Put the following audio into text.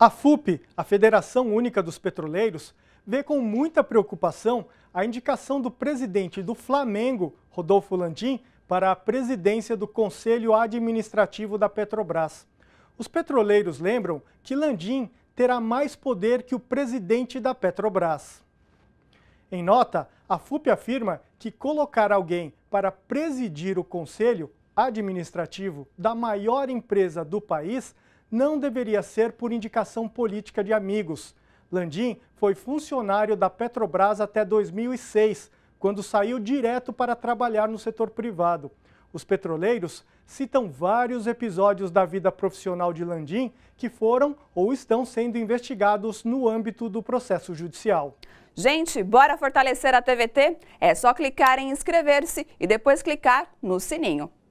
A FUP, a Federação Única dos Petroleiros, vê com muita preocupação a indicação do presidente do Flamengo, Rodolfo Landim, para a presidência do Conselho Administrativo da Petrobras. Os petroleiros lembram que Landim terá mais poder que o presidente da Petrobras. Em nota, a FUP afirma que colocar alguém para presidir o Conselho Administrativo da maior empresa do país não deveria ser por indicação política de amigos. Landim foi funcionário da Petrobras até 2006, quando saiu direto para trabalhar no setor privado. Os petroleiros citam vários episódios da vida profissional de Landim que foram ou estão sendo investigados no âmbito do processo judicial. Gente, bora fortalecer a TVT? É só clicar em inscrever-se e depois clicar no sininho.